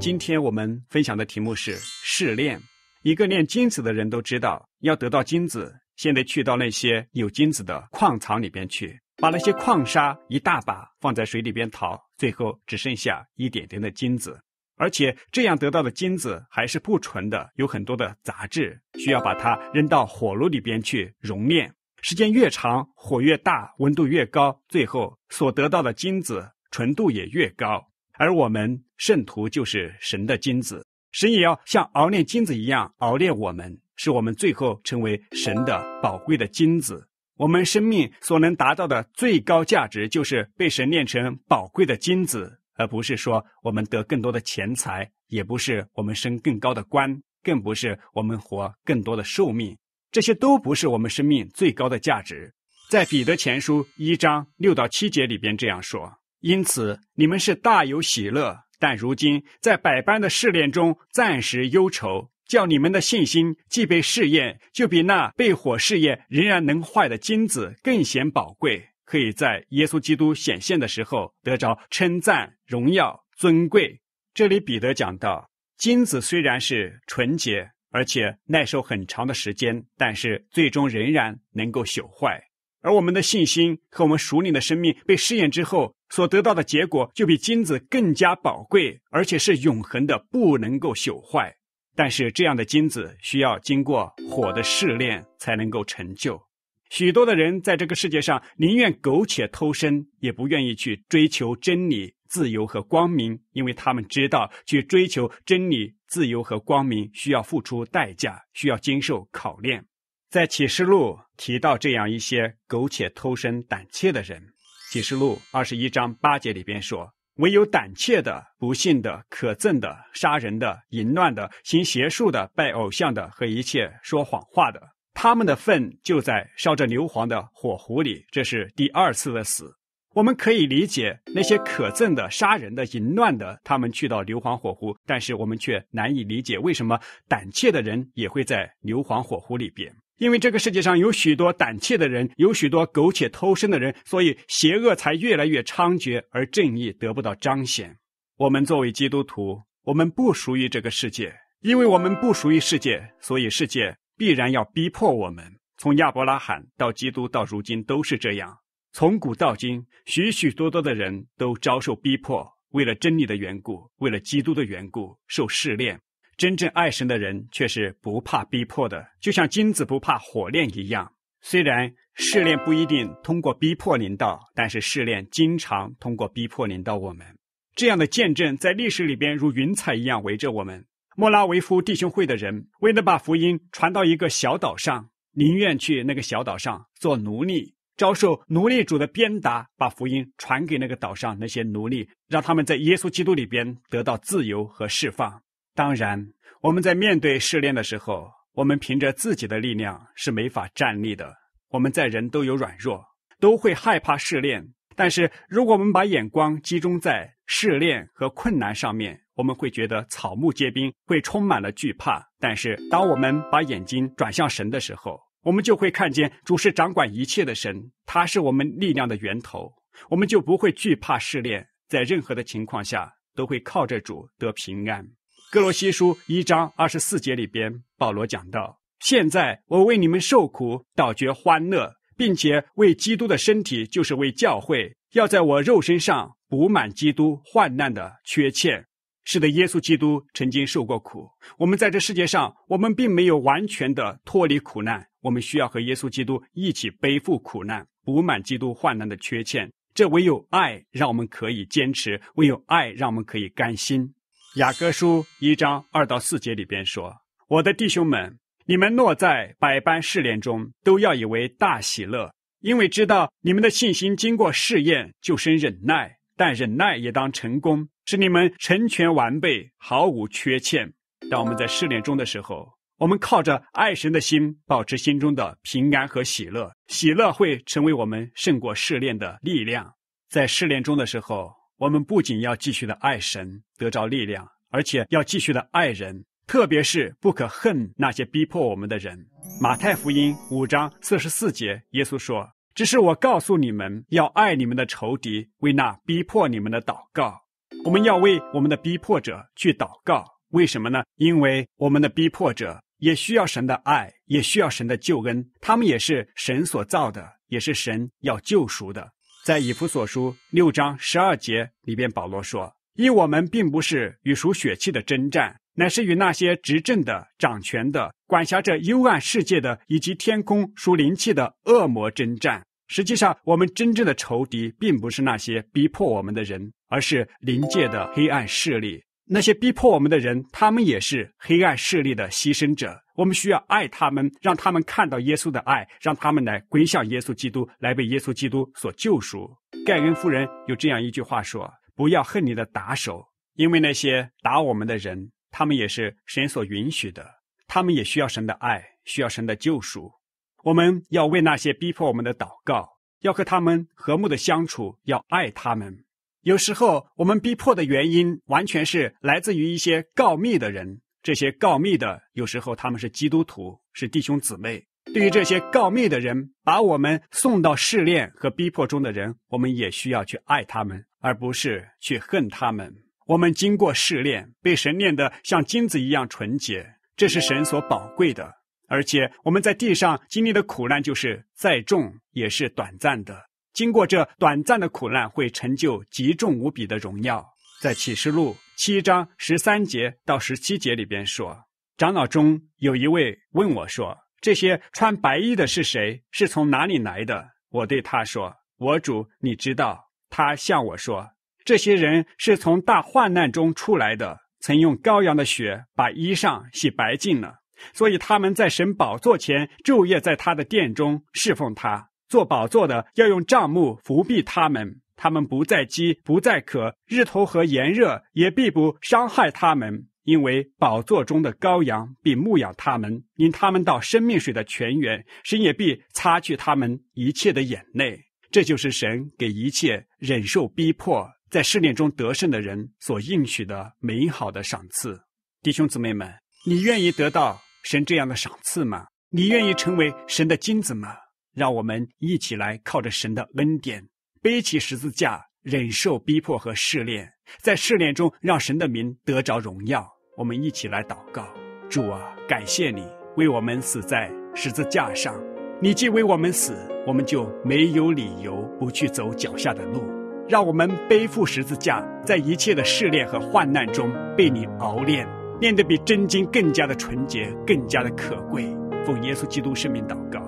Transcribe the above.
今天我们分享的题目是试炼。一个炼金子的人都知道，要得到金子，先得去到那些有金子的矿藏里边去，把那些矿沙一大把放在水里边淘，最后只剩下一点点的金子。而且这样得到的金子还是不纯的，有很多的杂质，需要把它扔到火炉里边去熔炼。时间越长，火越大，温度越高，最后所得到的金子纯度也越高。而我们圣徒就是神的金子，神也要像熬炼金子一样熬炼我们，使我们最后成为神的宝贵的金子。我们生命所能达到的最高价值，就是被神炼成宝贵的金子，而不是说我们得更多的钱财，也不是我们升更高的官，更不是我们活更多的寿命。这些都不是我们生命最高的价值，在彼得前书一章六到七节里边这样说。因此，你们是大有喜乐，但如今在百般的试炼中暂时忧愁，叫你们的信心既被试验，就比那被火试验仍然能坏的金子更显宝贵，可以在耶稣基督显现的时候得着称赞、荣耀、尊贵。这里彼得讲到，金子虽然是纯洁。而且耐受很长的时间，但是最终仍然能够朽坏。而我们的信心和我们熟灵的生命被试验之后所得到的结果，就比金子更加宝贵，而且是永恒的，不能够朽坏。但是这样的金子需要经过火的试炼才能够成就。许多的人在这个世界上宁愿苟且偷生，也不愿意去追求真理。自由和光明，因为他们知道去追求真理、自由和光明需要付出代价，需要经受考验。在启示录提到这样一些苟且偷生、胆怯的人。启示录二十一章八节里边说：“唯有胆怯的、不信的、可憎的、杀人的、淫乱的、行邪术的、拜偶像的和一切说谎话的，他们的份就在烧着硫磺的火壶里，这是第二次的死。”我们可以理解那些可憎的、杀人的、淫乱的，他们去到硫磺火湖；但是我们却难以理解，为什么胆怯的人也会在硫磺火湖里边？因为这个世界上有许多胆怯的人，有许多苟且偷生的人，所以邪恶才越来越猖獗，而正义得不到彰显。我们作为基督徒，我们不属于这个世界，因为我们不属于世界，所以世界必然要逼迫我们。从亚伯拉罕到基督到如今，都是这样。从古到今，许许多多的人都遭受逼迫，为了真理的缘故，为了基督的缘故，受试炼。真正爱神的人却是不怕逼迫的，就像金子不怕火炼一样。虽然试炼不一定通过逼迫领导，但是试炼经常通过逼迫领导我们。这样的见证在历史里边如云彩一样围着我们。莫拉维夫弟兄会的人，为了把福音传到一个小岛上，宁愿去那个小岛上做奴隶。遭受奴隶主的鞭打，把福音传给那个岛上那些奴隶，让他们在耶稣基督里边得到自由和释放。当然，我们在面对试炼的时候，我们凭着自己的力量是没法站立的。我们在人都有软弱，都会害怕试炼。但是，如果我们把眼光集中在试炼和困难上面，我们会觉得草木皆兵，会充满了惧怕。但是，当我们把眼睛转向神的时候，我们就会看见主是掌管一切的神，他是我们力量的源头，我们就不会惧怕试炼，在任何的情况下都会靠着主得平安。哥罗西书一章二十四节里边，保罗讲道：“现在我为你们受苦，倒觉欢乐，并且为基督的身体，就是为教会，要在我肉身上补满基督患难的缺欠。”是的，耶稣基督曾经受过苦。我们在这世界上，我们并没有完全的脱离苦难。我们需要和耶稣基督一起背负苦难，补满基督患难的缺欠。这唯有爱让我们可以坚持，唯有爱让我们可以甘心。雅各书一章二到四节里边说：“我的弟兄们，你们落在百般试炼中都要以为大喜乐，因为知道你们的信心经过试验，就生忍耐。但忍耐也当成功。”使你们成全完备，毫无缺欠。当我们在试炼中的时候，我们靠着爱神的心，保持心中的平安和喜乐。喜乐会成为我们胜过试炼的力量。在试炼中的时候，我们不仅要继续的爱神，得着力量，而且要继续的爱人，特别是不可恨那些逼迫我们的人。马太福音五章四十四节，耶稣说：“只是我告诉你们，要爱你们的仇敌，为那逼迫你们的祷告。”我们要为我们的逼迫者去祷告，为什么呢？因为我们的逼迫者也需要神的爱，也需要神的救恩。他们也是神所造的，也是神要救赎的。在以弗所书六章十二节里边，保罗说：“因我们并不是与属血气的征战，乃是与那些执政的、掌权的、管辖着幽暗世界的，以及天空属灵气的恶魔征战。”实际上，我们真正的仇敌并不是那些逼迫我们的人，而是临界的黑暗势力。那些逼迫我们的人，他们也是黑暗势力的牺牲者。我们需要爱他们，让他们看到耶稣的爱，让他们来归向耶稣基督，来被耶稣基督所救赎。盖恩夫人有这样一句话说：“不要恨你的打手，因为那些打我们的人，他们也是神所允许的，他们也需要神的爱，需要神的救赎。”我们要为那些逼迫我们的祷告，要和他们和睦的相处，要爱他们。有时候我们逼迫的原因完全是来自于一些告密的人，这些告密的有时候他们是基督徒，是弟兄姊妹。对于这些告密的人，把我们送到试炼和逼迫中的人，我们也需要去爱他们，而不是去恨他们。我们经过试炼，被神炼得像金子一样纯洁，这是神所宝贵的。而且我们在地上经历的苦难，就是再重也是短暂的。经过这短暂的苦难，会成就极重无比的荣耀。在启示录七章十三节到十七节里边说，长老中有一位问我说：“这些穿白衣的是谁？是从哪里来的？”我对他说：“我主，你知道。”他向我说：“这些人是从大患难中出来的，曾用羔羊的血把衣裳洗白净了。”所以他们在神宝座前昼夜在他的殿中侍奉他。做宝座的要用帐幕扶庇他们，他们不再饥，不再渴，日头和炎热也必不伤害他们，因为宝座中的羔羊必牧养他们，因他们到生命水的泉源，神也必擦去他们一切的眼泪。这就是神给一切忍受逼迫、在试炼中得胜的人所应许的美好的赏赐。弟兄姊妹们，你愿意得到？神这样的赏赐吗？你愿意成为神的金子吗？让我们一起来靠着神的恩典，背起十字架，忍受逼迫和试炼，在试炼中让神的名得着荣耀。我们一起来祷告：主啊，感谢你为我们死在十字架上。你既为我们死，我们就没有理由不去走脚下的路。让我们背负十字架，在一切的试炼和患难中被你熬炼。念得比真经更加的纯洁，更加的可贵。奉耶稣基督圣名祷告。